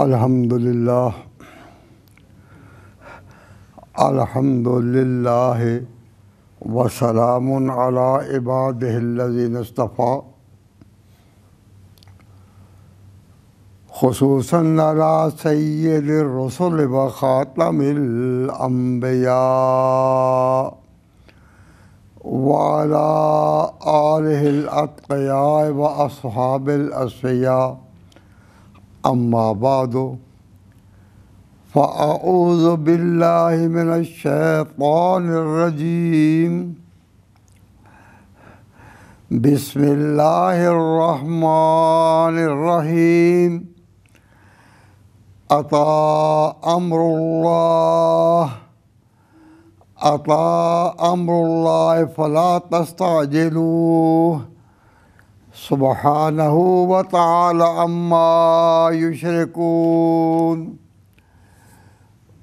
अल्हम्दुलिल्लाह अल्हम्दुलिल्लाह सलाम अला इबादीनस्तफ़ा खसूस अला सैद रसुल व ख़ातमिलम्बिया वाला आल अतया व असहाबिल असया أما بعد فأعوذ بالله من الشيطان الرجيم بسم الله الرحمن الرحيم أطاع أمر الله أطاع أمر الله فلا تستعجلوه سبحانه وتعالى عما يشركون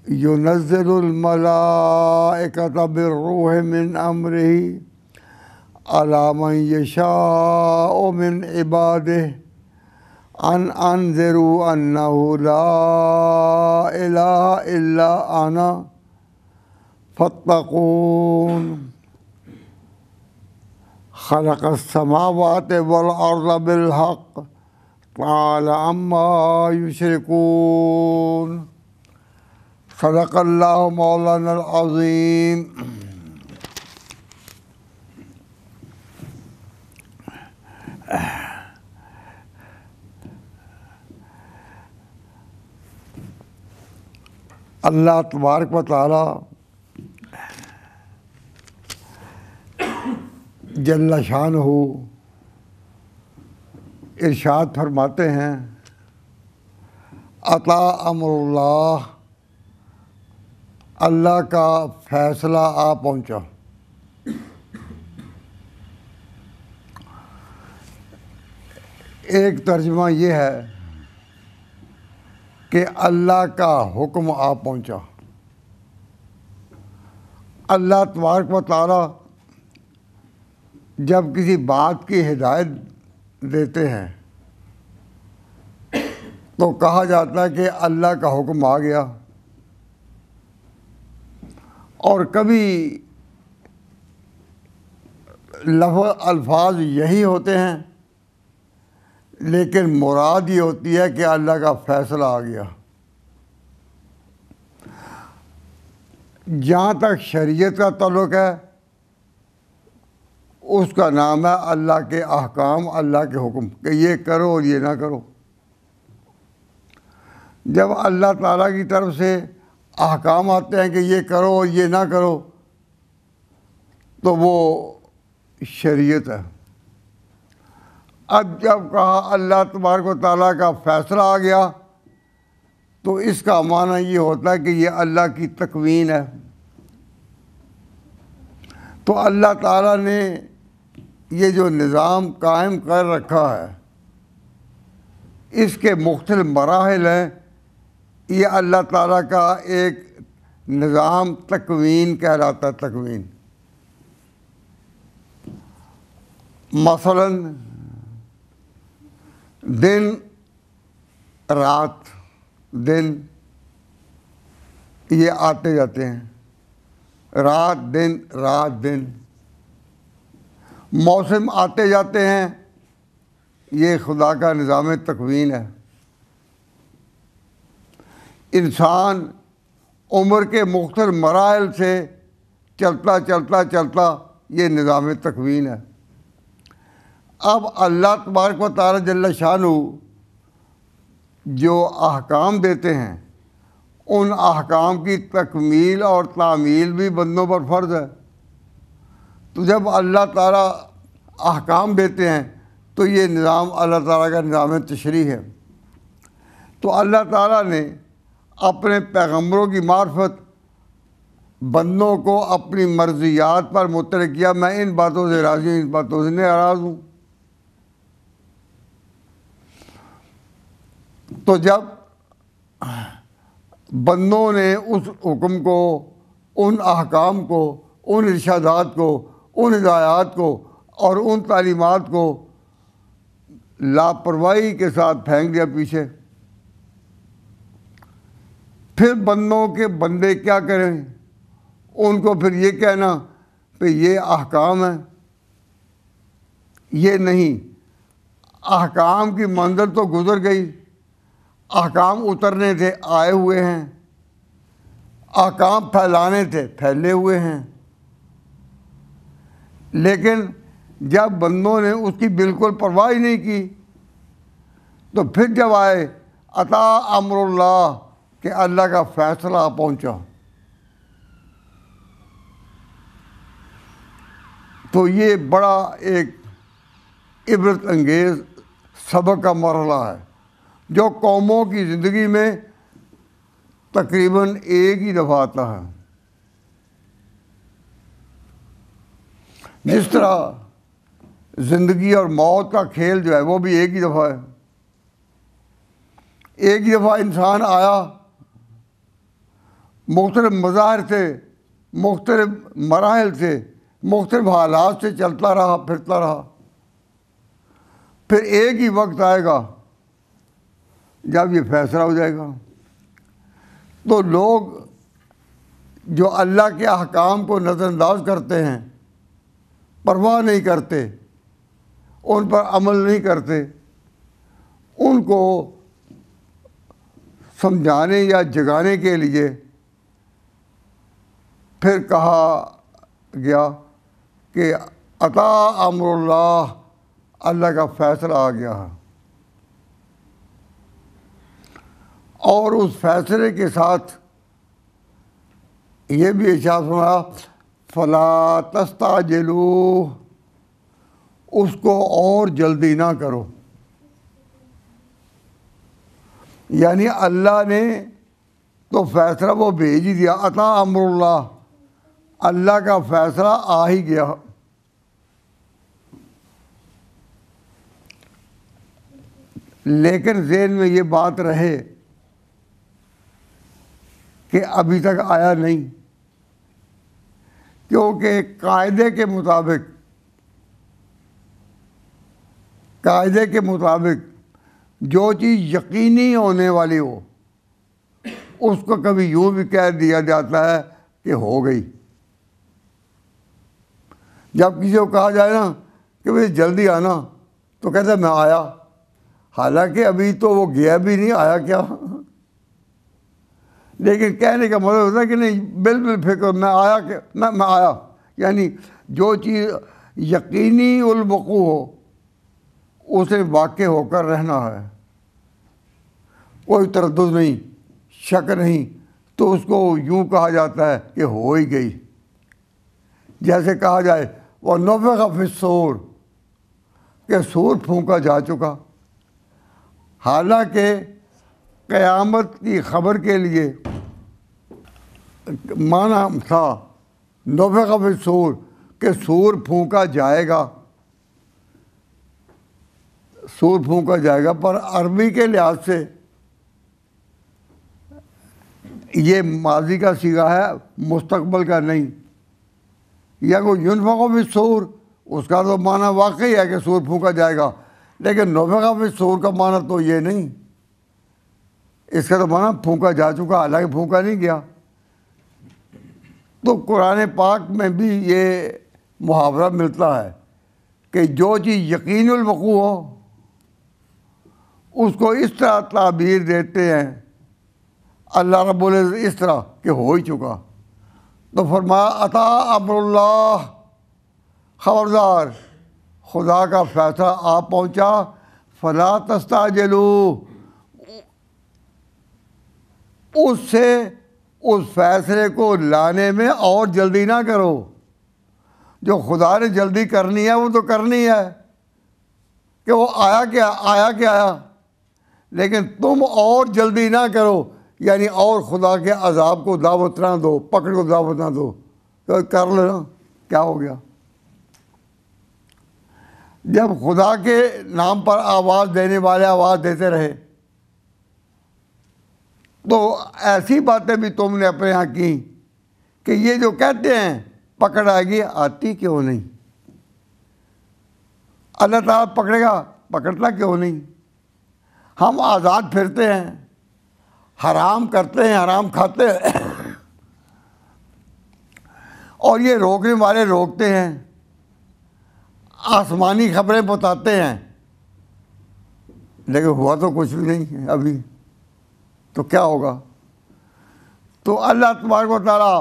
ينزل الملائكة بالروح من أمره على من يشاء من عباده أن أنذروا أنه لا إله إلا أنا فاتقون خلق السماوات والأرض بالحق تعالى عما يشركون صدق الله مولانا العظيم الله تبارك وتعالى जल्ला शान हो इर्शाद फरमाते हैं अता अमरुल्ला अल्लाह का फैसला आ पहुंचा एक तर्जमा ये है कि अल्लाह का हुक्म आ पहुंचा अल्लाह तबारक तारा जब किसी बात की हिदायत देते हैं तो कहा जाता है कि अल्लाह का हुक्म आ गया और कभी लफ अल्फाज यही होते हैं लेकिन मुराद ये होती है कि अल्लाह का फैसला आ गया जहाँ तक शरीयत का तल्लुक है उसका नाम है अल्लाह के अहकाम अल्लाह के हुक्म कि ये करो और ये ना करो जब अल्लाह ताला की तरफ से अहकाम आते हैं कि ये करो और ये ना करो तो वो शरीयत है अब जब कहा अल्लाह तबारक ताली का फ़ैसला आ गया तो इसका माना ये होता है कि ये अल्लाह की तकवीन है तो अल्लाह ताला ने ये जो निज़ाम कायम कर रखा है इसके मुख्तल मराहल हैं ये अल्लाह ताला का एक निज़ाम तकवीन कहलाता तकवीन मसलन दिन रात दिन ये आते जाते हैं रात दिन रात दिन मौसम आते जाते हैं ये खुदा का निज़ाम तकवीन है इंसान उम्र के मुख्तर मराइल से चलता चलता चलता ये निज़ाम तकवीन है अब अल्लाह तबारक व तारा जल्ला शाहू जो अहकाम देते हैं उन अहकाम की तकमील और तामील भी बंदों पर फ़र्ज़ है तो जब अल्लाह ताला अहकाम देते हैं तो ये निज़ाम अल्लाह ताला का निज़ाम तशरी है तो अल्लाह ताला ने अपने पैगम्बरों की मार्फत बंदों को अपनी मर्जियात पर मुतर किया मैं इन बातों से राज़ी हूँ इन बातों से नाराज़ हूँ तो जब बंदों ने उस हुक्म को उन अहकाम को उन इर्शादात को उन हिदायात को और उन तलीमत को लापरवाही के साथ फेंक दिया पीछे फिर बंदों के बंदे क्या करें उनको फिर ये कहना कि ये अहकाम है ये नहीं अहकाम की मंजिल तो गुजर गई अहकाम उतरने थे आए हुए हैं अहकाम फैलाने थे फैले हुए हैं लेकिन जब बंदों ने उसकी बिल्कुल परवाह ही नहीं की तो फिर जब आए अता अमरुल्ला के अल्लाह का फैसला पहुंचा तो ये बड़ा एक इबरत अंगेज सबक का मरला है जो कौमों की ज़िंदगी में तकरीबन एक ही दफ़ा आता है जिस तरह ज़िंदगी और मौत का खेल जो है वो भी एक ही दफ़ा है एक ही दफ़ा इंसान आया मुख्तल मज़ाहर से मुख्तल मराहल से मुख्तल हालात से चलता रहा फिरता रहा फिर एक ही वक्त आएगा जब ये फैसला हो जाएगा तो लोग जो अल्लाह के अहकाम को नज़रअंदाज करते हैं परवाह नहीं करते उन पर अमल नहीं करते उनको समझाने या जगाने के लिए फिर कहा गया कि अता अमरुल्लाह अल्लाह का फैसला आ गया है और उस फैसले के साथ ये भी एहसास हुआ फला तस्ता जलू उसको और जल्दी ना करो यानी अल्लाह ने तो फैसला वो भेज ही दिया अता अमरुल्ला अल्लाह का फैसला आ ही गया लेकिन जेन में ये बात रहे कि अभी तक आया नहीं क्योंकि कायदे के मुताबिक कायदे के मुताबिक जो चीज़ यकीनी होने वाली हो उसको कभी यूँ भी कह दिया जाता है कि हो गई जब किसी को कहा जाए ना कि भाई जल्दी आना तो कहते मैं आया हालांकि अभी तो वो गया भी नहीं आया क्या लेकिन कहने का मतलब होता है कि नहीं बिल्कुल फिक्र मैं आया कि मैं मैं आया यानी जो चीज़ यकीनी उलबकू हो उसे वाक़ होकर रहना है कोई तरद नहीं शक नहीं तो उसको यूँ कहा जाता है कि हो ही गई जैसे कहा जाए वह नोबे का फिर शोर के शोर फूका जा चुका हालांकि क़यामत की खबर के लिए माना था नोफे का फिर सूर के सूर फूका जाएगा सूर फूका जाएगा पर अरबी के लिहाज से ये माजी का सीगा है मुस्तकबल का नहीं या कोई यूनफा का भी सूर उसका तो माना वाकई है कि सूर फूका जाएगा लेकिन नोफे का भी सूर का माना तो ये नहीं इसका तो माना फूका जा चुका हालांकि फूका नहीं गया तो कुरान पाक में भी ये मुहावरा मिलता है कि जो चीज़ यकीन हो उसको इस तरह ताबीर देते हैं अल्लाह बोले इस तरह कि हो ही चुका तो फरमा अता अमरुल्ला ख़बरदार खुदा का फैसला आप पहुँचा फला तस्ता जलू उससे उस फैसले को लाने में और जल्दी ना करो जो खुदा ने जल्दी करनी है वो तो करनी है कि वो आया क्या आया क्या आया लेकिन तुम और जल्दी ना करो यानी और खुदा के अजाब को दावत ना दो पकड़ को दावत ना दो तो कर लेना क्या हो गया जब खुदा के नाम पर आवाज़ देने वाले आवाज़ देते रहे तो ऐसी बातें भी तुमने अपने यहाँ की कि ये जो कहते हैं पकड़ आएगी आती क्यों नहीं अल्लाह ताला पकड़ेगा पकड़ता क्यों नहीं हम आज़ाद फिरते हैं हराम करते हैं हराम खाते हैं और ये रोकने वाले रोकते हैं आसमानी खबरें बताते हैं लेकिन हुआ तो कुछ भी नहीं है अभी तो क्या होगा तो अल्लाह तबारक वाली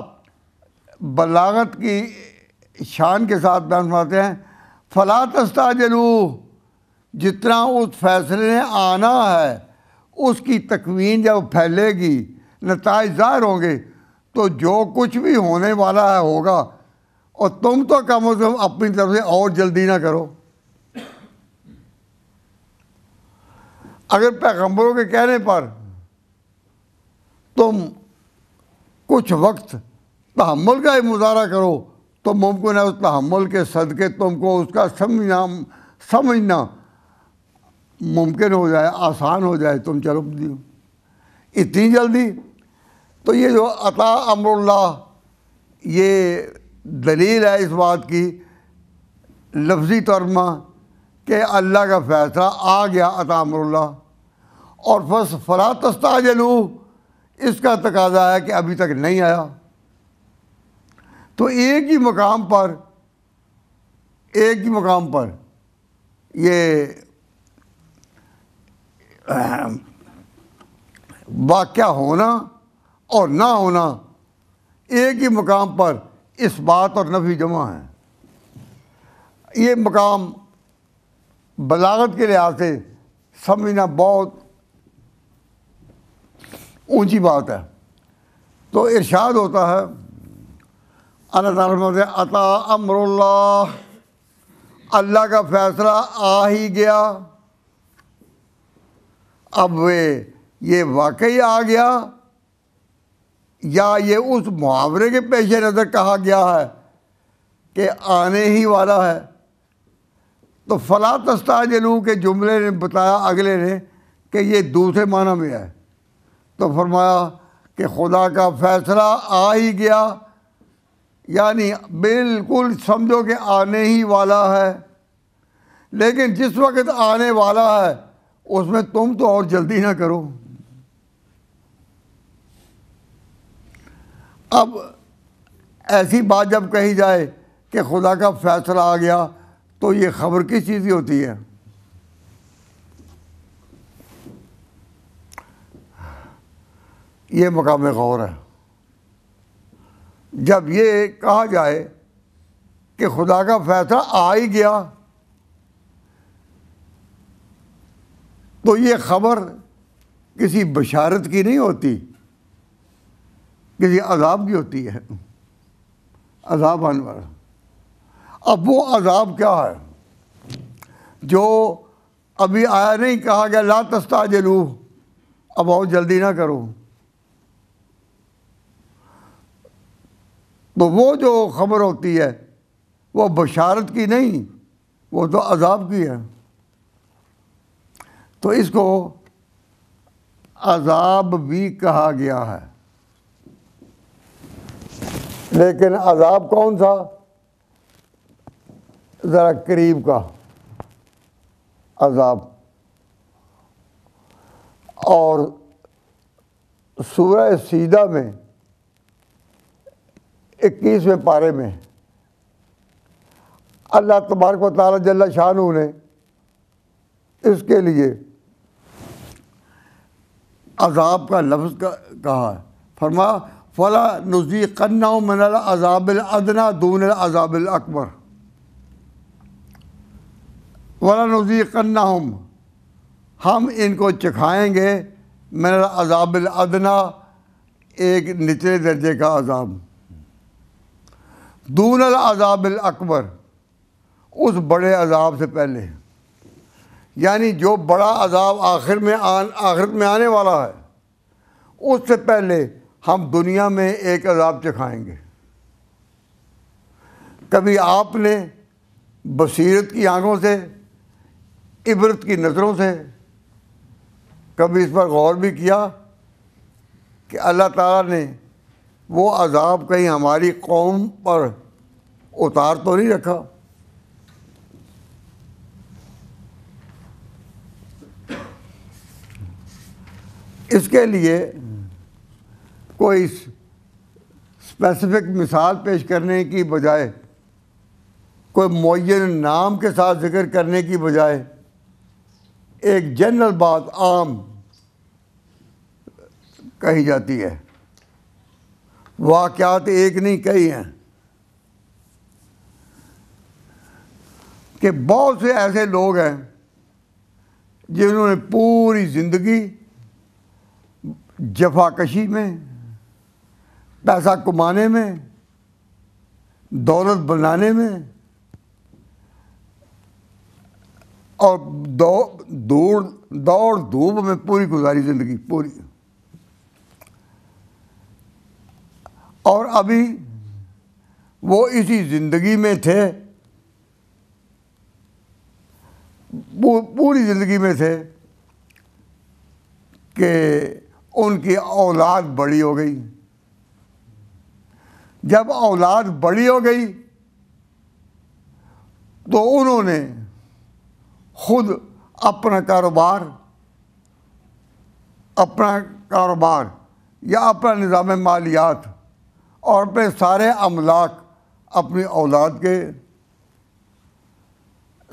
बलागत की शान के साथ बयान फरमाते हैं फला तस्ता जलू जितना उस फैसले ने आना है उसकी तकवीन जब फैलेगी नतज ज़ाहिर होंगे तो जो कुछ भी होने वाला है होगा और तुम तो कम अज़ कम अपनी तरफ से और जल्दी ना करो अगर पैगम्बरों के कहने पर तुम कुछ वक्त तहमुल का ही मुजारा करो तो मुमकिन है उस तहमुल के सदक़े तुमको उसका समझना समझना मुमकिन हो जाए आसान हो जाए तुम चलो इतनी जल्दी तो ये जो अता अमरुल्ला ये दलील है इस बात की लफ्ज़ी तरमा कि अल्लाह का फ़ैसला आ गया अता अमरुल्ला और फस फरा तस्ता जलू इसका तकाजा है कि अभी तक नहीं आया तो एक ही मकाम पर एक ही मकाम पर ये वाक़ होना और ना होना एक ही मकाम पर इस बात और नफी जमा है ये मकाम बलागत के लिहाज से समझना बहुत ऊंची बात है तो इरशाद होता है अल्लाह ताला अता अमरुल्ला अल्लाह का फैसला आ ही गया अब वे ये वाकई आ गया या ये उस मुहावरे के पेश नज़र कहा गया है कि आने ही वाला है तो फला तस्ता जलू के जुमले ने बताया अगले ने कि ये दूसरे माना में है तो फरमाया कि खुदा का फैसला आ ही गया यानी बिल्कुल समझो कि आने ही वाला है लेकिन जिस वक्त आने वाला है उसमें तुम तो और जल्दी ना करो अब ऐसी बात जब कही जाए कि खुदा का फैसला आ गया तो ये खबर किस चीज़ की होती है ये मकाम गौर है जब ये कहा जाए कि खुदा का फैसला आ ही गया तो ये खबर किसी बशारत की नहीं होती किसी अजाब की होती है अजाब आने वाला अब वो अजाब क्या है जो अभी आया नहीं कहा गया ला तस्ता जलू अब और जल्दी ना करो तो वो जो ख़बर होती है वो बशारत की नहीं वो तो अजाब की है तो इसको अजाब भी कहा गया है लेकिन अजाब कौन सा ज़रा करीब का अजाब और सूरह सीधा में इक्कीसवें पारे में अल्लाह तबारक वाली जल्ला शाहू ने इसके लिए अजाब का लफ्ज़ का, कहा फरमा फला नज़ी कन्ना मन अजाबिल अदना दून अजाबिल अकबर वला नज़ी कन्ना हम हम इनको चखाएँगे मन अजाबिल अदना एक निचले दर्जे का अजाब दून अजाब अकबर उस बड़े अजाब से पहले यानी जो बड़ा अजाब आखिर में आ आखिर में आने वाला है उससे पहले हम दुनिया में एक अजाब चखाएंगे कभी आपने बसीरत की आंखों से इबरत की नज़रों से कभी इस पर गौर भी किया कि अल्लाह ताला ने वो अजाब कहीं हमारी कौम पर उतार तो नहीं रखा इसके लिए कोई स्पेसिफिक मिसाल पेश करने की बजाय कोई मुन नाम के साथ जिक्र करने की बजाय एक जनरल बात आम कही जाती है वाक्यात एक नहीं कई हैं कि बहुत से ऐसे लोग हैं जिन्होंने पूरी ज़िंदगी जफाकशी में पैसा कमाने में दौलत बनाने में और दौड़ दौड़ धूप में पूरी गुजारी ज़िंदगी पूरी और अभी वो इसी ज़िंदगी में थे वो पूरी ज़िंदगी में थे कि उनकी औलाद बड़ी हो गई जब औलाद बड़ी हो गई तो उन्होंने खुद अपना कारोबार अपना कारोबार या अपना निज़ाम मालियात और पे सारे अमलाक अपनी औलाद के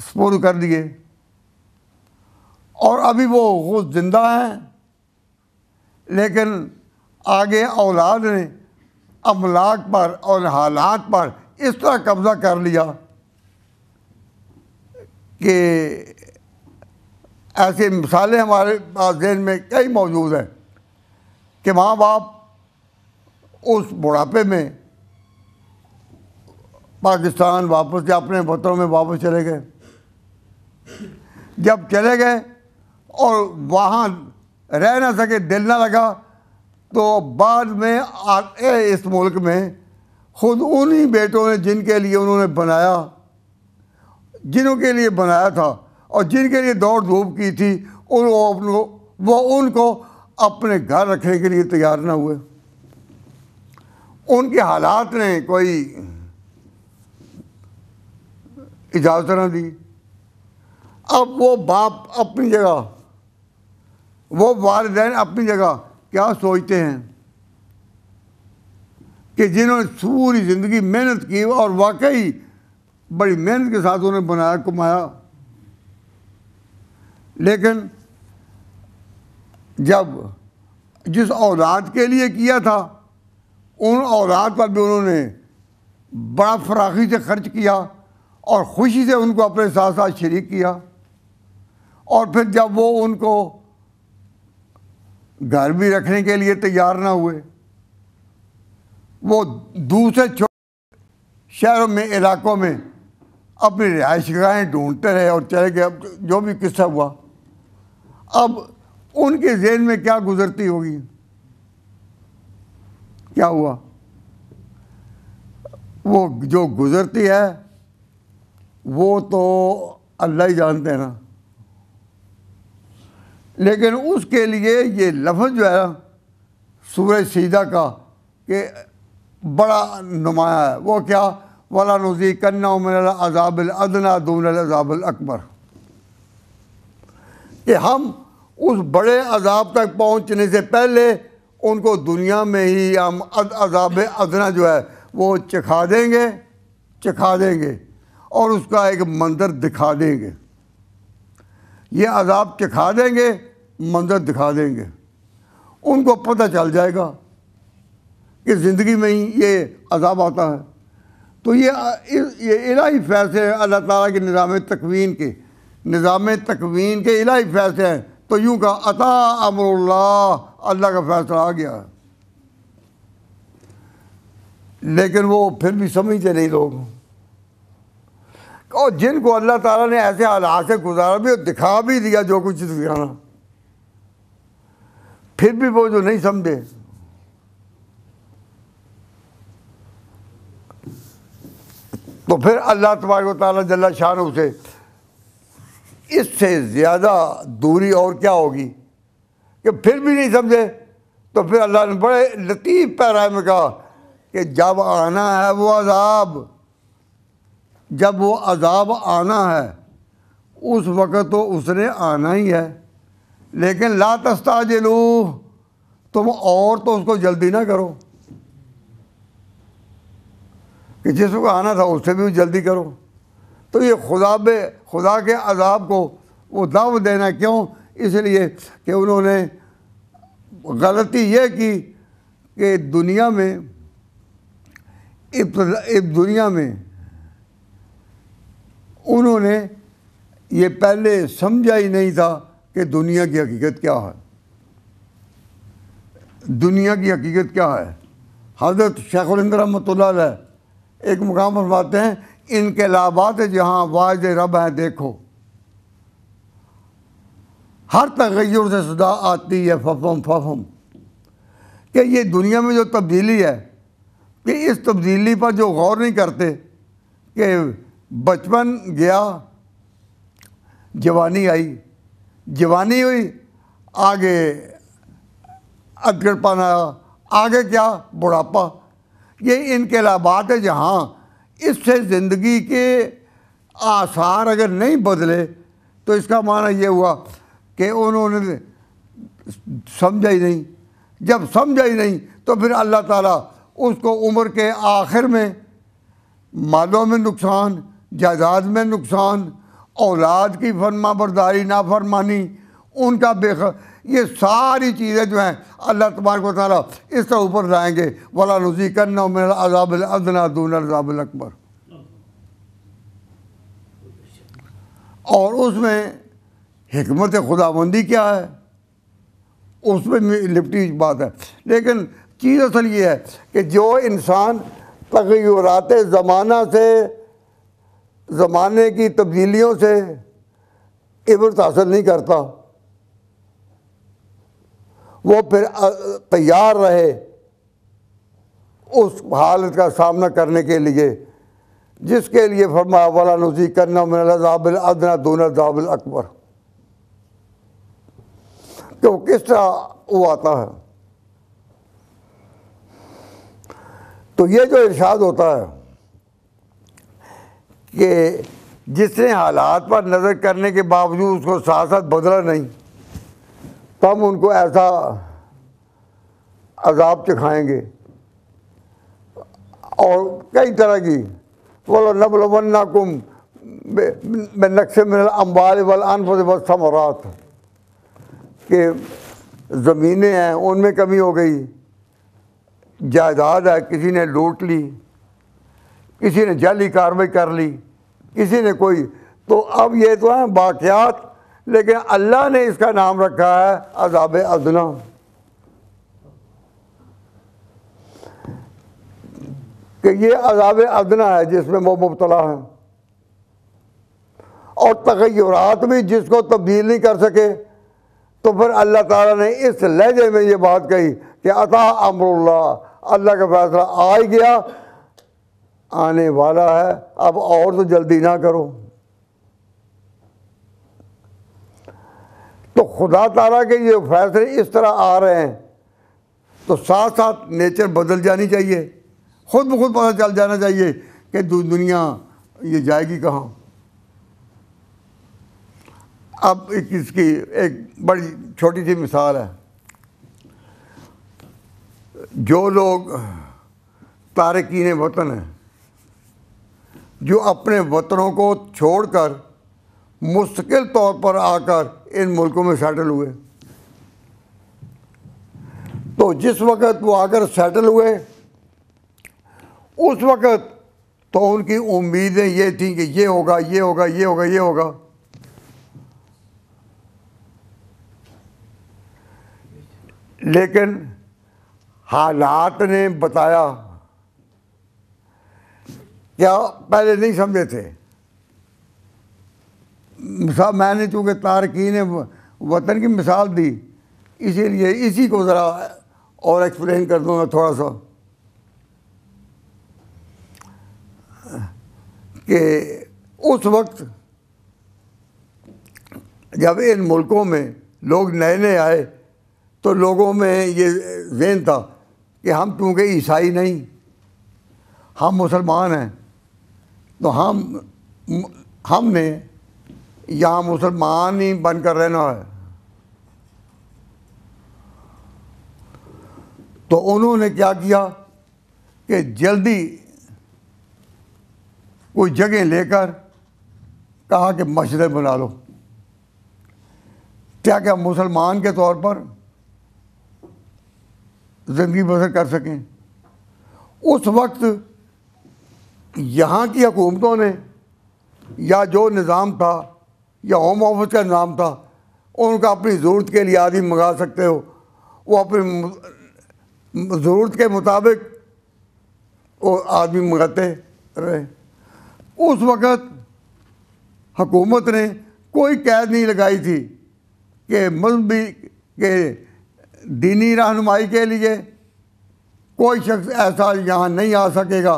स्पुर कर दिए और अभी वो खुद ज़िंदा हैं लेकिन आगे औलाद ने अमलाक पर और हालात पर इस तरह कब्ज़ा कर लिया कि ऐसे मिसालें हमारे जहन में कई मौजूद हैं कि माँ बाप उस बुढ़ापे में पाकिस्तान वापस या अपने वतनों में वापस चले गए जब चले गए और वहाँ रह ना सके दिल ना लगा तो बाद में आ, इस मुल्क में खुद उन्हीं बेटों ने जिनके लिए उन्होंने बनाया जिनों के लिए बनाया था और जिनके लिए दौड़ धूप की थी उन वो उनको अपने घर रखने के लिए तैयार ना हुए उनके हालात ने कोई इजाज़त ना दी अब वो बाप अपनी जगह वो वालदेन अपनी जगह क्या सोचते हैं कि जिन्होंने पूरी ज़िंदगी मेहनत की और वाकई बड़ी मेहनत के साथ उन्हें बनाया कमाया लेकिन जब जिस औलाद के लिए किया था उन औलाद पर भी उन्होंने बड़ा फराखी से खर्च किया और ख़ुशी से उनको अपने साथ साथ शरीक किया और फिर जब वो उनको घर भी रखने के लिए तैयार ना हुए वो दूसरे शहरों में इलाकों में अपनी रिहाइश गाहें ढूंढते रहे और चले गए जो भी किस्सा हुआ अब उनके जेन में क्या गुजरती होगी क्या हुआ वो जो गुज़रती है वो तो अल्लाह ही जानते हैं ना लेकिन उसके लिए ये लफ्ज़ जो है ना सूरज सीधा का कि बड़ा नुमाया है वो क्या वाला नजी कन्ना मिनल अजाबल अदना अजाबल अकबर कि हम उस बड़े अजाब तक पहुंचने से पहले उनको दुनिया में ही हम अजाब अदना जो है वो चखा देंगे चखा देंगे और उसका एक मंजर दिखा देंगे ये अजाब चखा देंगे मंजर दिखा देंगे उनको पता चल जाएगा कि ज़िंदगी में ही ये अजाब आता है तो ये ये इलाही फैसले अल्लाह ताला के निज़ाम तकवीन के निज़ाम तकवीन के इलाही फैसले हैं तो यूं का अता अमरुल्ला अल्लाह का फैसला आ गया लेकिन वो फिर भी समझते नहीं लोग और जिनको अल्लाह ताला ने ऐसे हालात से गुजारा भी और दिखा भी दिया जो कुछ तो दिखाना फिर भी वो जो नहीं समझे तो फिर अल्लाह तबारक ताली जल्ला शाह से इससे ज़्यादा दूरी और क्या होगी कि फिर भी नहीं समझे तो फिर अल्लाह ने बड़े लतीफ़ पैरा में कहा कि जब आना है वो अजाब जब वो अजाब आना है उस वक़्त तो उसने आना ही है लेकिन ला तस्ता जलू तुम और तो उसको जल्दी ना करो कि जिसको आना था उससे भी जल्दी करो तो ये खुदाब खुदा के अजाब को वो दाव देना क्यों इसलिए कि उन्होंने गलती ये की कि दुनिया में दुनिया में उन्होंने ये पहले समझा ही नहीं था कि दुनिया की हकीकत क्या है दुनिया की हकीकत क्या है हजरत शेख रमत एक मुकाम फरमाते हैं इनकलाबात तो जहाँ वाज रब हैं देखो हर तगैर से सुधा आती है फफम फफम कि ये दुनिया में जो तब्दीली है कि इस तब्दीली पर जो गौर नहीं करते कि बचपन गया जवानी आई जवानी हुई आगे अगर पाना आगे क्या बुढ़ापा ये इनकलाबात तो है जहाँ इससे ज़िंदगी के आसार अगर नहीं बदले तो इसका माना यह हुआ कि उन्होंने समझा ही नहीं जब समझा ही नहीं तो फिर अल्लाह ताला उसको उम्र के आखिर में मालों में नुकसान जायदाद में नुकसान औलाद की फरमा बरदारी नाफरमानी उनका बेख ये सारी चीज़ें जो हैं अल्लाह तबारक वाली इस तरह ऊपर लाएंगे वाला नजी करना मेरा अदना दून अकबर और उसमें हमत खुदाबंदी क्या है उसमें लिपटी बात है लेकिन चीज़ असल ये है कि जो इंसान तगैरत ज़माना से ज़माने की तब्दीलियों से इबरत हासिल नहीं करता वो फिर तैयार रहे उस हालत का सामना करने के लिए जिसके लिए फरमा वाला नजी करना मेराबिल अदना दूना दाबिल अकबर तो वो किस तरह वो आता है तो ये जो इर्शाद होता है कि जिसने हालात पर नज़र करने के बावजूद उसको साथ साथ बदला नहीं तो हम उनको ऐसा अजाब चखाएंगे और कई तरह की बोलो नबलवन्ना कुम नक्श मिनल अम्बाल वल अनफत समरात के ज़मीनें हैं उनमें कमी हो गई जायदाद है किसी ने लूट ली किसी ने जाली कार्रवाई कर ली किसी ने कोई तो अब ये तो हैं बाक़ियात लेकिन अल्लाह ने इसका नाम रखा है अजाब अदना कि ये अजाब अदना है जिसमें वो मुबतला है और तगैरत भी जिसको तब्दील नहीं कर सके तो फिर अल्लाह ताला ने इस लहजे में ये बात कही कि अता अमरुल्ला अल्लाह का फैसला आ ही गया आने वाला है अब और तो जल्दी ना करो खुदा तारा के ये फैसले इस तरह आ रहे हैं तो साथ साथ नेचर बदल जानी चाहिए खुद ब खुद पता चल जाना चाहिए कि दुनिया ये जाएगी कहाँ अब एक इसकी एक बड़ी छोटी सी मिसाल है जो लोग तारकिन वतन हैं जो अपने वतनों को छोड़कर मुश्किल तौर पर आकर इन मुल्कों में सेटल हुए तो जिस वक़्त वो आकर सेटल हुए उस वक़्त तो उनकी उम्मीदें ये थी कि ये होगा ये होगा ये होगा ये होगा लेकिन हालात ने बताया क्या पहले नहीं समझे थे मिसाल मैंने चूँकि तारकिन वतन की मिसाल दी इसीलिए इसी को ज़रा और एक्सप्लेन कर दूँ मैं थोड़ा सा कि उस वक्त जब इन मुल्कों में लोग नए नए आए तो लोगों में ये जेन था कि हम चूँकि ईसाई नहीं हम मुसलमान हैं तो हम हमने यहाँ मुसलमान ही बनकर रहना है तो उन्होंने क्या किया कि जल्दी कोई जगह लेकर कहा कि मस्जिद बना लो क्या क्या मुसलमान के तौर पर ज़िंदगी बसर कर सकें उस वक्त यहाँ की हुकूमतों ने या जो निज़ाम था या होम ऑफिस का नाम था उनका अपनी ज़रूरत के लिए आदमी मंगा सकते हो वो अपनी ज़रूरत के मुताबिक वो आदमी मंगाते रहे उस वक़्त हकूमत ने कोई कैद नहीं लगाई थी कि मजहबी के दीनी रहनुमाई के लिए कोई शख्स ऐसा यहाँ नहीं आ सकेगा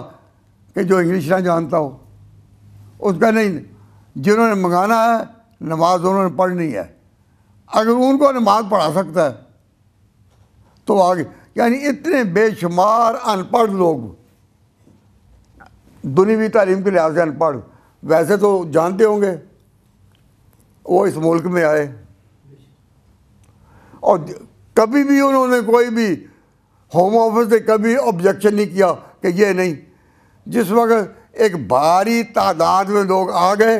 कि जो इंग्लिश ना जानता हो उसका नहीं जिन्होंने मंगाना है नमाज उन्होंने पढ़नी है अगर उनको नमाज पढ़ा सकता है तो आगे यानी इतने बेशुमार अनपढ़ लोग दुनियावी तालीम के लिहाज से अनपढ़ वैसे तो जानते होंगे वो इस मुल्क में आए और कभी भी उन्होंने कोई भी होम ऑफिस से कभी ऑब्जेक्शन नहीं किया कि ये नहीं जिस वक्त एक भारी तादाद में लोग आ गए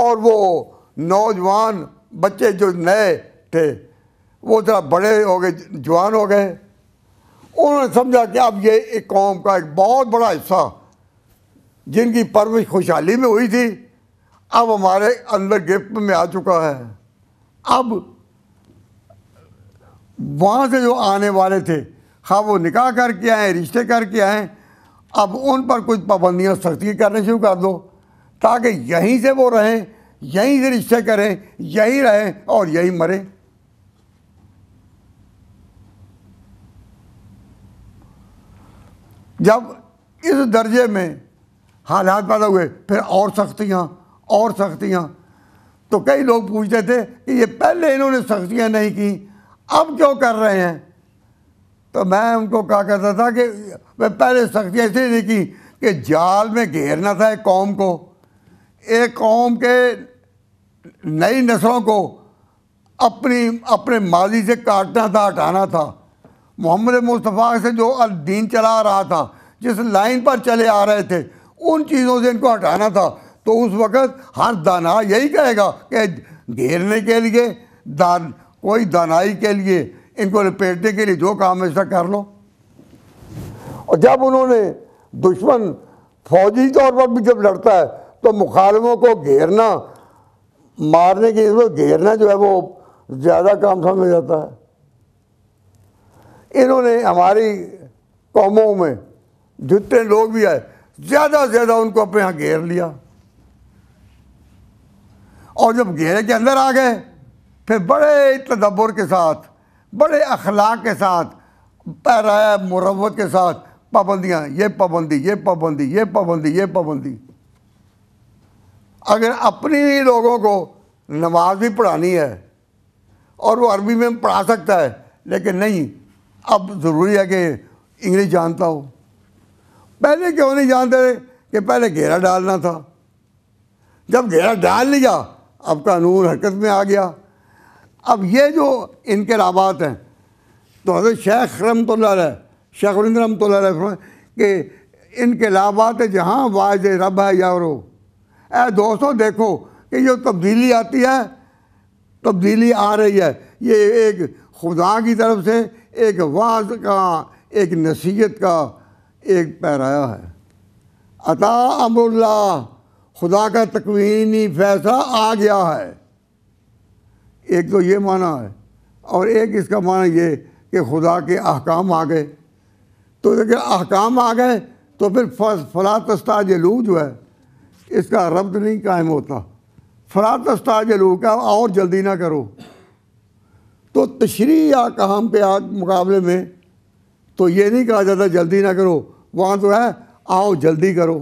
और वो नौजवान बच्चे जो नए थे वो जरा बड़े हो गए जवान हो गए उन्होंने समझा कि अब ये एक कौम का एक बहुत बड़ा हिस्सा जिनकी परवरिश खुशहाली में हुई थी अब हमारे अंदर गिरफ्त में आ चुका है अब वहाँ से जो आने वाले थे हाँ वो निकाह करके आए रिश्ते करके आए अब उन पर कुछ पाबंदियाँ सख्ती करने शुरू कर दो ताकि यहीं से वो रहें यहीं से रिश्ते करें यहीं रहें और यहीं मरें जब इस दर्जे में हालात पैदा हुए फिर और सख्तियाँ और सख्तियाँ तो कई लोग पूछते थे कि ये पहले इन्होंने सख्तियाँ नहीं की अब क्यों कर रहे हैं तो मैं उनको कहा करता था कि मैं पहले सख्तियाँ इसलिए नहीं की कि जाल में घेरना था एक कौम को एक कौम के नई नस्लों को अपनी अपने माजी से काटना था हटाना था मोहम्मद मुस्तफ़ा से जो दीन चला रहा था जिस लाइन पर चले आ रहे थे उन चीज़ों से इनको हटाना था तो उस वक़्त हर दाना यही कहेगा कि घेरने के लिए दान कोई दानाई के लिए इनको लपेटने के लिए जो काम है ऐसा कर लो और जब उन्होंने दुश्मन फौजी तौर पर भी जब लड़ता है तो मुखालमों को घेरना मारने की इसको घेरना जो है वो ज़्यादा काम समझ जाता है इन्होंने हमारी कौमों में जितने लोग भी आए ज़्यादा से ज़्यादा उनको अपने यहाँ घेर लिया और जब घेरे के अंदर आ गए फिर बड़े तदब्बर के साथ बड़े अखलाक के साथ पैरा मुरवत के साथ पाबंदियाँ ये पाबंदी ये पाबंदी ये पाबंदी ये पाबंदी अगर अपने लोगों को नमाज भी पढ़ानी है और वो अरबी में पढ़ा सकता है लेकिन नहीं अब ज़रूरी है कि इंग्लिश जानता हो पहले क्यों नहीं जानते थे कि पहले घेरा डालना था जब घेरा डाल लिया अब कानून हरकत में आ गया अब ये जो इनके इनकलाबात हैं तो हजरत शेख रमतल्ला शेख रमतल्ला कि इनके लाभात जहाँ वाज रब है या रो ऐ दोस्तों देखो कि जो तब्दीली आती है तब्दीली आ रही है ये एक खुदा की तरफ से एक वाज का एक नसीहत का एक पैराया है अता अमरुल्ला खुदा का तकवीनी फैसला आ गया है एक तो ये माना है और एक इसका माना ये कि खुदा के अहकाम आ गए तो अगर अहकाम आ गए तो फिर फला तस्ता जलू जो है इसका रब्द नहीं कायम होता फ़रा लोग का और जल्दी ना करो तो तशरी या काम पे आ मुकाबले में तो ये नहीं कहा जाता जल्दी ना करो वहाँ तो है आओ जल्दी करो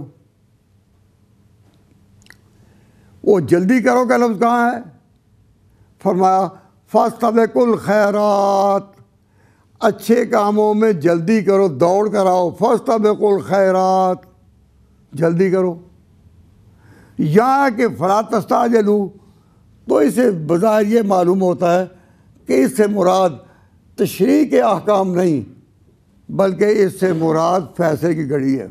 वो जल्दी करो का लफ्ज़ कहाँ है फरमाया फस्तबिकुल खैरात अच्छे कामों में जल्दी करो दौड़ कर आओ फस्तबिकुल खैरात जल्दी करो यहाँ के फला तस्ताजलू तो इसे बाज़ार ये मालूम होता है कि इससे मुराद तशरी के अहकाम नहीं बल्कि इससे मुराद फैसले की घड़ी है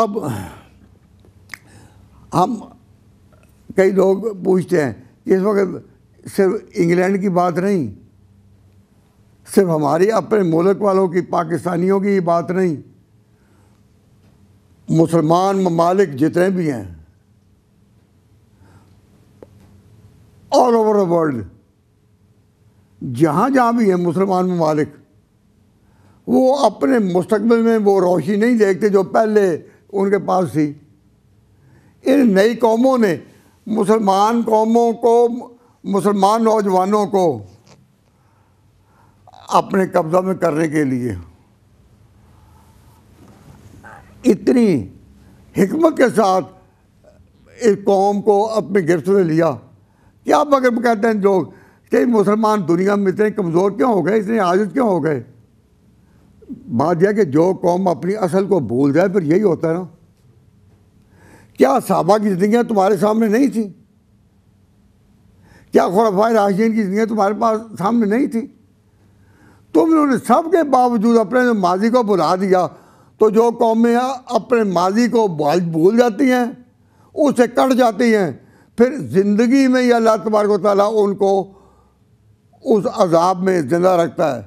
अब हम कई लोग पूछते हैं कि इस वक्त सिर्फ इंग्लैंड की बात नहीं सिर्फ हमारी अपने मुल्क वालों की पाकिस्तानियों की बात नहीं मुसलमान ममालिक जितने भी हैं ऑल ओवर द वर्ल्ड जहाँ जहाँ भी हैं मुसलमान ममालिक वो अपने मुस्तबिल में वो रोशनी नहीं देखते जो पहले उनके पास थी इन नई कौमों ने मुसलमान कौमों को मुसलमान नौजवानों को अपने कब्ज़ा में करने के लिए इतनी हमत के साथ इस कौम को अपने गिरफ्त में लिया कि आप अगर कहते हैं जो कि मुसलमान दुनिया में इतने कमज़ोर क्यों हो गए इतने आजिज क्यों हो गए बात यह कि जो कौम अपनी असल को भूल जाए फिर यही होता है ना क्या साबा की जिंदगी तुम्हारे सामने नहीं थी क्या खुरफा राशियन की जिंदगी तुम्हारे पास सामने नहीं थी तुम सब सबके बावजूद अपने माजी को बुला दिया तो जो कौमें अपने माजी को भूल जाती हैं उसे कट जाती हैं फिर ज़िंदगी में ही अल्लाह तबारक उनको उस अजाब में ज़िंदा रखता है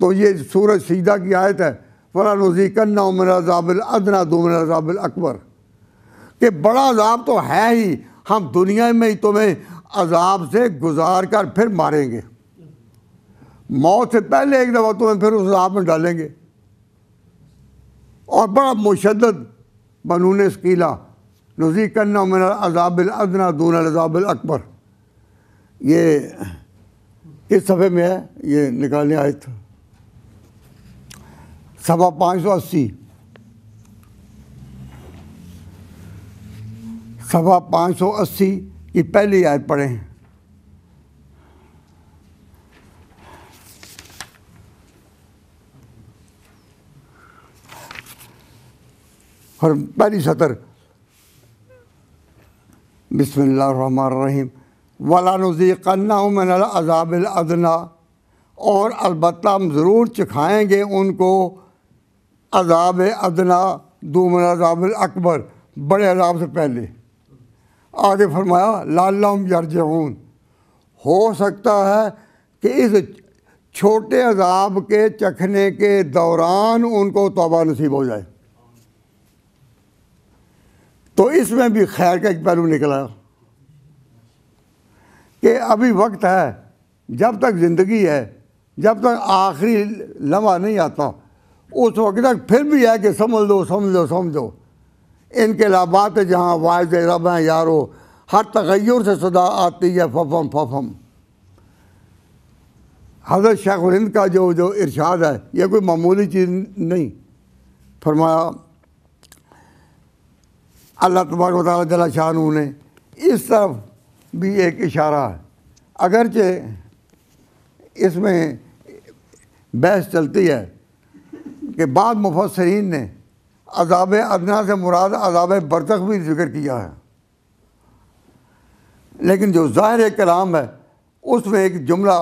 तो ये सूरज सीधा की आयत है वला नजीकन्ना उमर अजाबिल अदना दुमर अजाबिल अकबर कि बड़ा अजाब तो है ही हम दुनिया में ही तुम्हें अजाब से गुजार कर फिर मारेंगे मौत से पहले एक दफ़ा तुम्हें फिर उस अजाब में डालेंगे और बड़ा मुशद बनून शकीला नजी करना मेरा अजाबना दून अजाबल अकबर ये इस सफ़े में है ये निकालने आए थे सवा पाँच सौ अस्सी सवा पाँच सौ अस्सी ये पहली आयत हैं फरम पहली सतर बिसमीम वला नज़ीक़न्ना अज़ाबलदना और अलबत् हम ज़रूर चखाएँगे उनको अजाब अदना दूमन अजाबल अकबर बड़े अजाब से पहले आगे फरमाया लालम यरजहून हो सकता है कि इस छोटे अजाब के चखने के दौरान उनको तोबा नसीब हो जाए तो इसमें भी खैर का एक पहलू निकला कि अभी वक्त है जब तक ज़िंदगी है जब तक आखिरी लम्हा नहीं आता उस वक्त तक फिर भी है कि समझ लो समझ लो समझो इनकलाबात जहाँ वायद रब हैं यारो हर तगैर से सदा आती है फफम फफम हजरत शेख हिंद का जो जो इरशाद है यह कोई मामूली चीज़ नहीं फरमाया अल्लाह तबारा वाली जला शाह ने इस तरफ भी एक इशारा है अगरचे इसमें बहस चलती है कि बाद मुफसरीन ने अजाब अदना से मुराद अजाब बरतख भी जिक्र किया है लेकिन जो ज़ाहिर कलाम है उसमें एक जुमला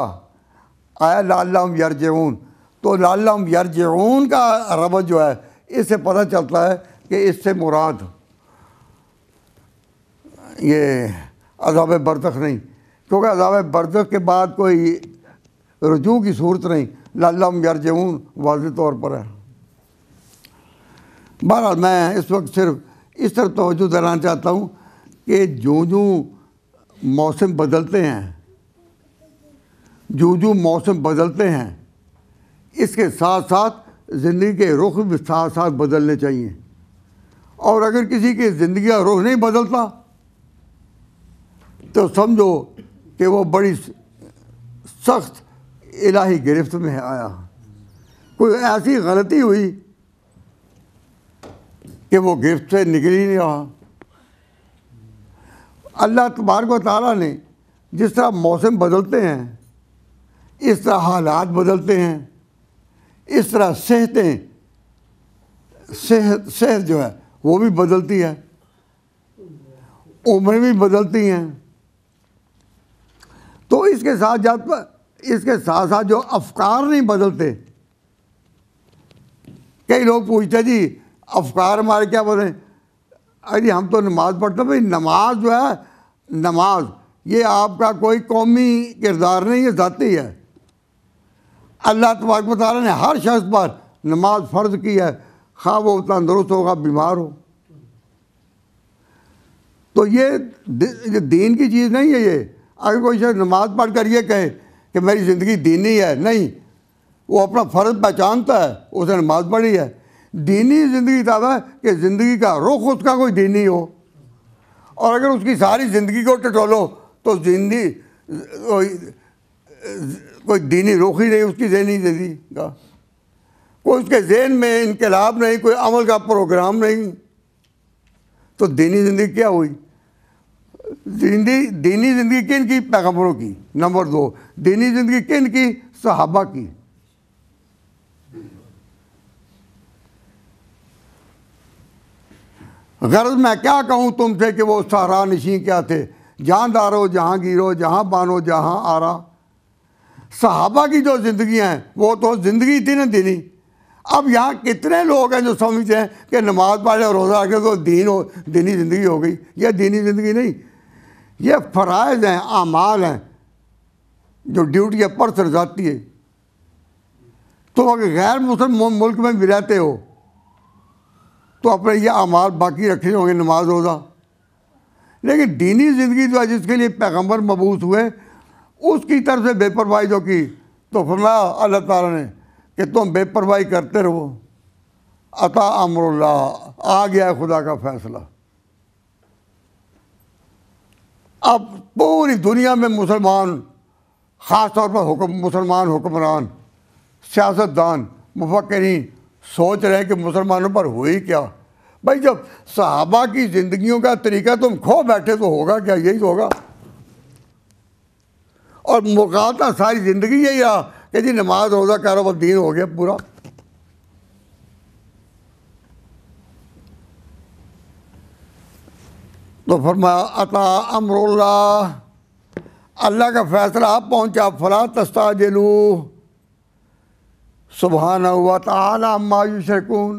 आया लाल्लाम यरजून तो लाल यरजून का रबत जो है इससे पता चलता है कि इससे मुराद ये अजाब बरतख नहीं क्योंकि अजाब बरतख के बाद कोई रजू की सूरत नहीं लालम जमून वाज तौर पर है बहरहाल मैं इस वक्त सिर्फ इस तरफ तोज़ो दिलाना चाहता हूँ कि जो जो मौसम बदलते हैं जो जो मौसम बदलते हैं इसके साथ साथ ज़िंदगी के रुख भी साथ साथ बदलने चाहिए और अगर किसी की ज़िंदगी का रुख नहीं बदलता तो समझो कि वो बड़ी सख्त इलाही गिरफ्त में आया कोई ऐसी गलती हुई कि वो गिरफ्त से निकल ही नहीं रहा अल्लाह तबारक तारा ने जिस तरह मौसम बदलते हैं इस तरह हालात बदलते हैं इस तरह सेहतें सेहत सेहत जो है वो भी बदलती है उम्र भी बदलती हैं तो इसके साथ साथ इसके साथ साथ जो अफकार नहीं बदलते कई लोग पूछते जी अफकार हमारे क्या बोले अरे हम तो नमाज़ पढ़ते भाई नमाज जो है नमाज ये आपका कोई कौमी किरदार नहीं है ज़ाती है अल्लाह तबारक तारा ने हर शख्स पर नमाज फ़र्ज की है खा वो तंदुरुस्त होगा बीमार हो तो ये दीन की चीज़ नहीं है ये अगर कोई शख्स नमाज पढ़ कर ये कहे कि मेरी ज़िंदगी दीनी है नहीं वो अपना फ़र्ज पहचानता है उसने नमाज पढ़ी है दीनी ज़िंदगी तब तो है कि ज़िंदगी का रुख उसका कोई दीनी हो और अगर उसकी सारी ज़िंदगी को टटोलो तो जिंदगी कोई दीनी रुख ही नहीं उसकी जहनी जिंदगी का कोई उसके जहन में इनकलाब नहीं कोई अमल का प्रोग्राम नहीं तो दीनी ज़िंदगी क्या हुई जिंदी दीनी ज़िंदगी किन की पैगम्बरों की नंबर दो दीनी ज़िंदगी किन की सहाबा की गर्ज मैं क्या कहूँ तुमसे कि वो सहरा नशी क्या थे जहाँ दारो जहाँ गिरो जहाँ बानो जहाँ आरा सहाबा की जो जिंदगी हैं वो तो ज़िंदगी थी ना दीनी अब यहाँ कितने लोग हैं जो समझते हैं कि नमाज़ पढ़े रोज़ा रखे तो दीन हो दीनी ज़िंदगी हो गई यह दीनी ज़िंदगी नहीं ये फ़रज़ हैं आमाल हैं जो ड्यूटी है पर सर जाती है तो अगर गैर मुसलमान मुल्क में भी रहते हो तो अपने ये अमाल बाकी रखे होंगे नमाज रोज़ा लेकिन दीनी ज़िंदगी जो है जिसके लिए पैगम्बर मबूस हुए उसकी तरफ से बेपरवाही जो की तो फरमाया अल्लाह ताला ने कि तुम बेपरवाही करते रहो अता अमरुल्ला आ गया है खुदा का फैसला अब पूरी दुनिया में मुसलमान ख़ास तौर पर हुक्म मुसलमान हुक्मरान सियासतदान मुफक्रीन सोच रहे कि मुसलमानों पर हुई क्या भाई जब सहाबा की ज़िंदगियों का तरीका तुम खो बैठे तो होगा क्या यही तो होगा और मुकाबला सारी ज़िंदगी यही रहा कि जी नमाज रोज़ा कारोबार दीन हो गया पूरा तो फरमाया अता अमरुल्ला अल्लाह का फैसला आप पहुँचा फला तस्ता जलू सुबहाना हुआ तला शकून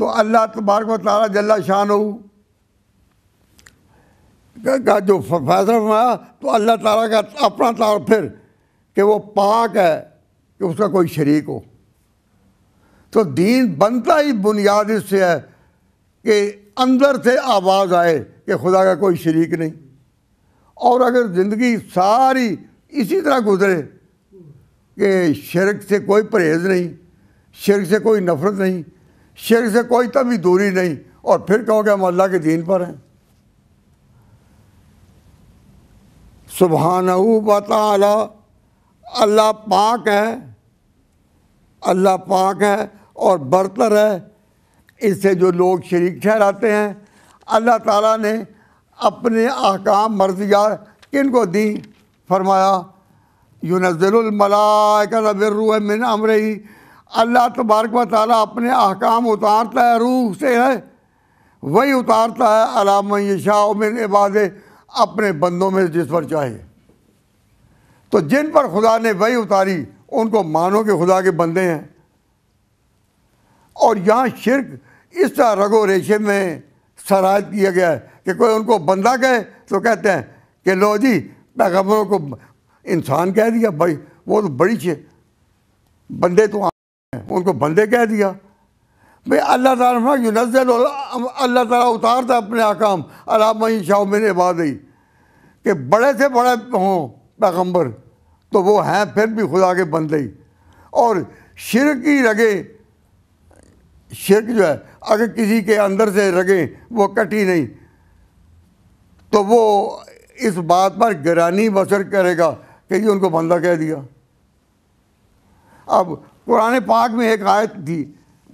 तो अल्लाह तबारक तारा जल्ला शान हो का जो फैसला फरमाया तो अल्लाह तारा का अपना तार फिर कि वो पाक है कि उसका कोई शरीक हो तो दीन बनता ही बुनियाद इससे है कि अंदर से आवाज़ आए कि खुदा का कोई शरीक नहीं और अगर ज़िंदगी सारी इसी तरह गुजरे कि शर्क से कोई परहेज़ नहीं शर्क से कोई नफ़रत नहीं शर्क से कोई तभी दूरी नहीं और फिर कहोगे हम अल्लाह के दीन पर हैं सुबहानू बताला अल्लाह पाक है अल्लाह पाक है और बरतर है इससे जो लोग शरीक ठहराते हैं अल्लाह ताला ने अपने अहकाम मर्जिया किन को दी फरमाया यूनज़लमलाकर मिन अमर ही अल्लाह तबारक व ताली अपने अहकाम उतारता है रूह से है वही उतारता है अलाम शाह इबाद अपने बंदों में जिस पर चाहे तो जिन पर खुदा ने वही उतारी उनको मानो कि खुदा के बंदे हैं और यहाँ शिरक इस तरह रगो रेशे में सराज किया गया है कि कोई उनको बंदा कहे तो कहते हैं कि लो जी पैगम्बरों को इंसान कह दिया भाई वो तो बड़ी चीज बंदे तो हैं उनको बंदे कह दिया भाई अल्लाह ताला युनजल अल्लाह ताला उतारता अपने आकाम अला मई शाह मैंने बात ही कि बड़े से बड़े हों पैगम्बर तो वो हैं फिर भी खुदा के बंदे ही और शिर की रगे शिरक जो है अगर किसी के अंदर से रगे वो कटी नहीं तो वो इस बात पर गिरानी बसर करेगा कि ये उनको बंदा कह दिया अब कुरान पाक में एक आयत थी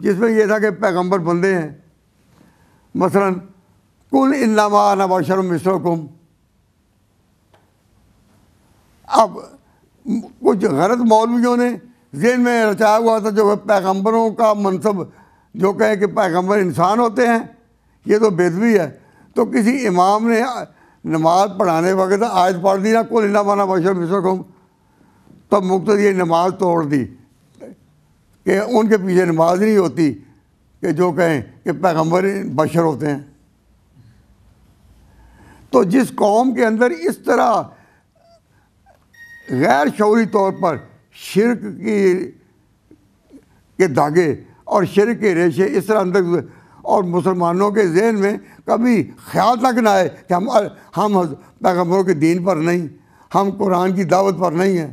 जिसमें यह था कि पैगंबर बंदे हैं मसलन कुल इन्नामा नबाशर कुम अब कुछ गलत मौलवियों ने जेन में रचाया हुआ था जो पैगंबरों का मनसब जो कहे कि पैगंबर इंसान होते हैं ये तो बेदबी है तो किसी इमाम ने नमाज पढ़ाने वक्त आयत पढ़ दी ना कुल इन्ना माना बशर मिसकुम तब तो मुक्त ये नमाज तोड़ दी कि उनके पीछे नमाज नहीं होती कि जो कहें कि पैगंबर बशर होते हैं तो जिस कौम के अंदर इस तरह गैर शौरी तौर पर शिरक की के धागे और शर के रेशे इस तरह अंदर और मुसलमानों के जहन में कभी ख्याल तक ना आए कि हम हम पैगम्बरों के दीन पर नहीं हम कुरान की दावत पर नहीं हैं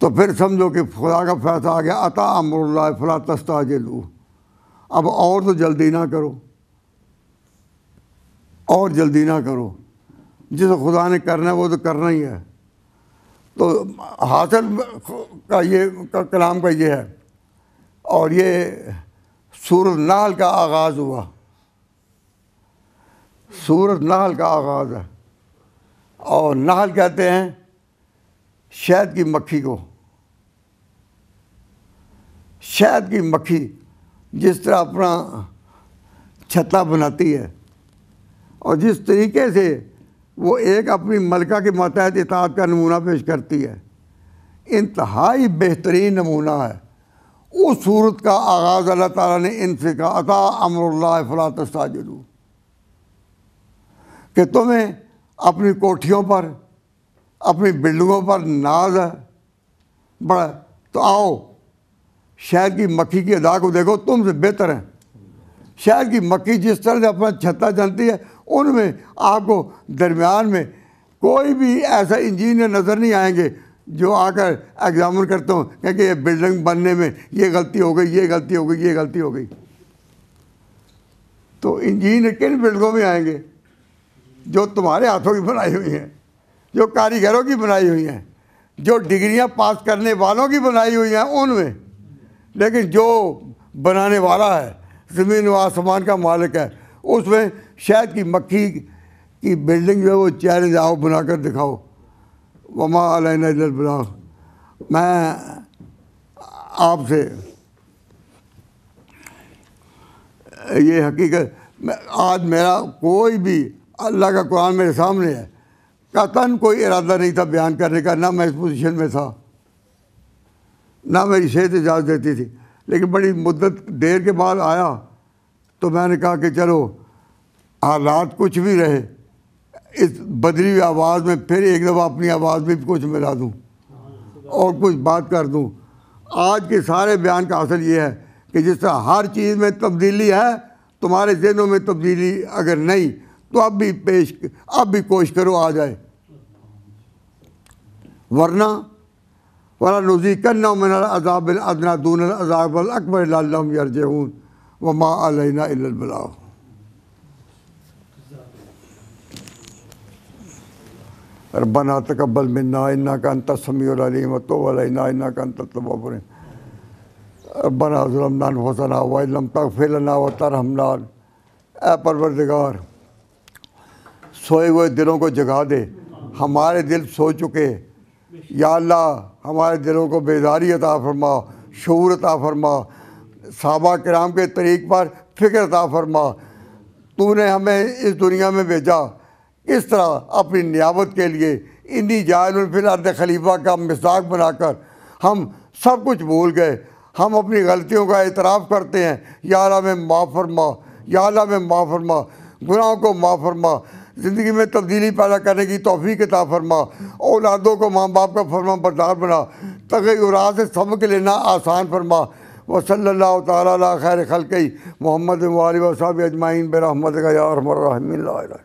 तो फिर समझो कि खुदा का फैसला आ गया अता अमर फला तस्ता जलू अब और तो जल्दी ना करो और जल्दी ना करो जिसे खुदा ने करना है वो तो करना ही है तो हासिल का ये कलाम का ये है और ये सूरत नाल का आगाज़ हुआ सूरत नाल का आगाज़ है और नाल कहते हैं शहद की मक्खी को शहद की मक्खी जिस तरह अपना छत्ता बनाती है और जिस तरीके से वो एक अपनी मलका के मतहत इतात का नमूना पेश करती है इंतहाई बेहतरीन नमूना है उस सूरत का आगाज़ अल्लाह ताला ने इनसे कहा अता अमरुल्ला फला तस्ताजू कि तुम्हें अपनी कोठियों पर अपनी बिल्डिंगों पर नाज है बड़ा तो आओ शहर की मक्खी की अदा को देखो तुमसे बेहतर है शहर की मक्खी जिस तरह से अपना छत्ता जानती है उनमें आपको दरमियान में कोई भी ऐसा इंजीनियर नज़र नहीं आएंगे जो आकर एग्जामिन करता हूँ क्योंकि ये बिल्डिंग बनने में ये गलती हो गई ये गलती हो गई ये गलती हो गई तो इंजीनियर किन बिल्डिंगों में आएंगे जो तुम्हारे हाथों की बनाई हुई हैं जो कारीगरों की बनाई हुई हैं जो डिग्रियां पास करने वालों की बनाई हुई हैं उनमें लेकिन जो बनाने वाला है ज़मीन व आसमान का मालिक है उसमें शहद की मक्खी की बिल्डिंग जो है वो चैलेंज आओ बनाकर दिखाओ वमा अलैन मैं आपसे ये हकीकत आज मेरा कोई भी अल्लाह का कुरान मेरे सामने है कतन कोई इरादा नहीं था बयान करने का ना मैं इस पोजीशन में था ना मेरी सेहत इजाज़त देती थी लेकिन बड़ी मुद्दत देर के बाद आया तो मैंने कहा कि चलो हालात कुछ भी रहे इस बदली हुई आवाज़ में फिर एक दफ़ा अपनी आवाज़ में कुछ मिला दूँ और कुछ बात कर दूँ आज के सारे बयान का असर ये है कि जिस तरह हर चीज़ में तब्दीली है तुम्हारे जहनों में तब्दीली अगर नहीं तो अब भी पेश अब भी कोशिश करो आ जाए वरना वाला नजी करना अजाबिल अदना दून अजाबल अकबर लाजून व माँ अलना बलाओ रबाना तकबल तो ना इन्ना का अंत समीम ना इन्ना का अंत तबाबर तो रबना जुलमनान हौसना वम तक फैलना व तरहमनान ए परवरदिगार सोए हुए दिलों को जगा दे हमारे दिल सो चुके या अल्लाह हमारे दिलों को बेदारी अता फरमा शूर अता फरमा साहबा कराम के तरीक़ पर फ़िक्र अता फरमा तूने हमें इस दुनिया में भेजा इस तरह अपनी नियाबत के लिए इन्हीं अर्द खलीफा का मिसाक बनाकर हम सब कुछ भूल गए हम अपनी गलतियों का एतराफ़ करते हैं याला में माफरमा याला में माफरमा गुनाहों को माफरमा ज़िंदगी में तब्दीली पैदा करने की तोहफ़ी के फरमा औलादों को माँ बाप का फरमा बरदार बना तगैरा से सबक लेना आसान फरमा वसल्ला तैर खैर खल मोहम्मद वाल वसाब अजमाइन बरहमद